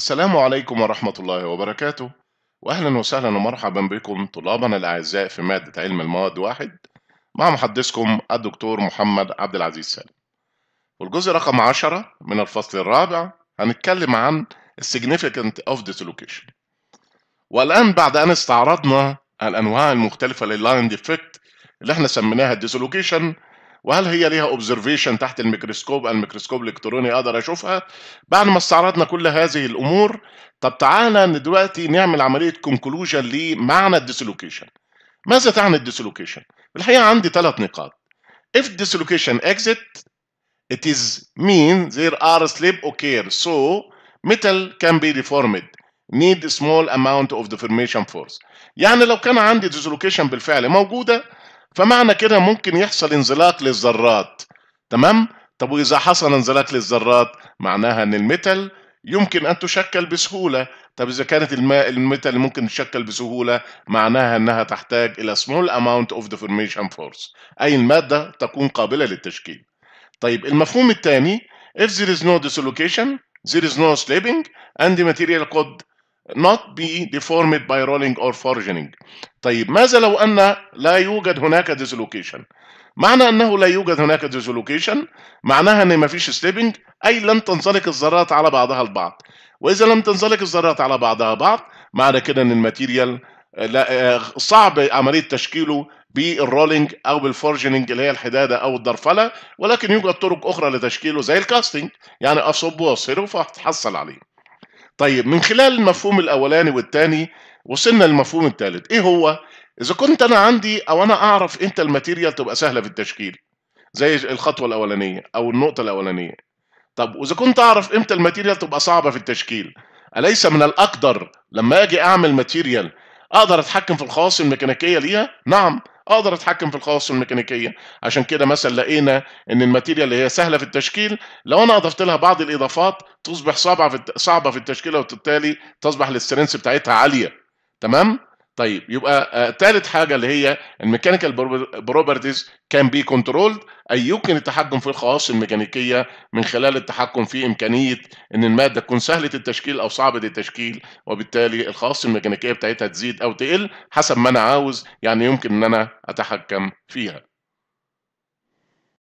السلام عليكم ورحمة الله وبركاته وأهلا وسهلا ومرحبا بكم طلابنا الأعزاء في مادة علم المواد واحد مع محدثكم الدكتور محمد عبد العزيز سالم في الجزء رقم عشرة من الفصل الرابع هنتكلم عن significant of dislocation والآن بعد أن استعرضنا الأنواع المختلفة لللاين ديفكت اللي احنا سميناها الديسلوكيشن وهل هي ليها اوبزرفيشن تحت الميكروسكوب الميكروسكوب الالكتروني اقدر اشوفها بعد ما استعرضنا كل هذه الامور طب تعالى دلوقتي نعمل عمليه كونكلوجن لمعنى الديسلوكيشن ماذا تعني الديسلوكيشن الحقيقه عندي ثلاث نقاط if dislocation exit it is mean there are slip occur so metal can be deformed need small amount of deformation force يعني لو كان عندي dislocation بالفعل موجوده فمعنى كده ممكن يحصل انزلاق للذرات تمام طب واذا حصل انزلاق للذرات معناها ان الميتال يمكن ان تشكل بسهوله طب اذا كانت الماء الميتال ممكن تشكل بسهوله معناها انها تحتاج الى سمول اماونت اوف ديفورميشن فورس اي الماده تكون قابله للتشكيل طيب المفهوم الثاني if there is no dislocation there is no slipping and the material could not be deformed by rolling or forging طيب ماذا لو أن لا يوجد هناك dislocation معنى أنه لا يوجد هناك dislocation معناها أن ما فيش slipping أي لن تنزلق الذرات على بعضها البعض وإذا لم تنزلق الذرات على بعضها بعض معنى كده أن الماتيريال صعب عملية تشكيله بالرولينج أو بالفورجنينج اللي هي الحدادة أو الدرفلة ولكن يوجد طرق أخرى لتشكيله زي الكاستنج يعني أصب وأصهره فأتحصل عليه طيب من خلال المفهوم الاولاني والثاني وصلنا للمفهوم الثالث ايه هو اذا كنت انا عندي او انا اعرف امتى الماتيريال تبقى سهله في التشكيل زي الخطوه الاولانيه او النقطه الاولانيه طب واذا كنت اعرف امتى الماتيريال تبقى صعبه في التشكيل اليس من الاقدر لما اجي اعمل ماتيريال اقدر اتحكم في الخواص الميكانيكيه ليها نعم اقدر اتحكم في الخواص الميكانيكيه عشان كده مثلا لقينا ان الماتيريال اللي هي سهله في التشكيل لو انا اضفت لها بعض الاضافات تصبح صعبه في صعبه في التشكيله وبالتالي تصبح الاسترنس بتاعتها عاليه تمام طيب يبقى ثالث آه، حاجه اللي هي الميكانيكال بروبرتيز كان بي كنترولد اي يمكن التحكم في الخواص الميكانيكيه من خلال التحكم في امكانيه ان الماده تكون سهله التشكيل او صعبه التشكيل وبالتالي الخواص الميكانيكيه بتاعتها تزيد او تقل حسب ما انا عاوز يعني يمكن ان انا اتحكم فيها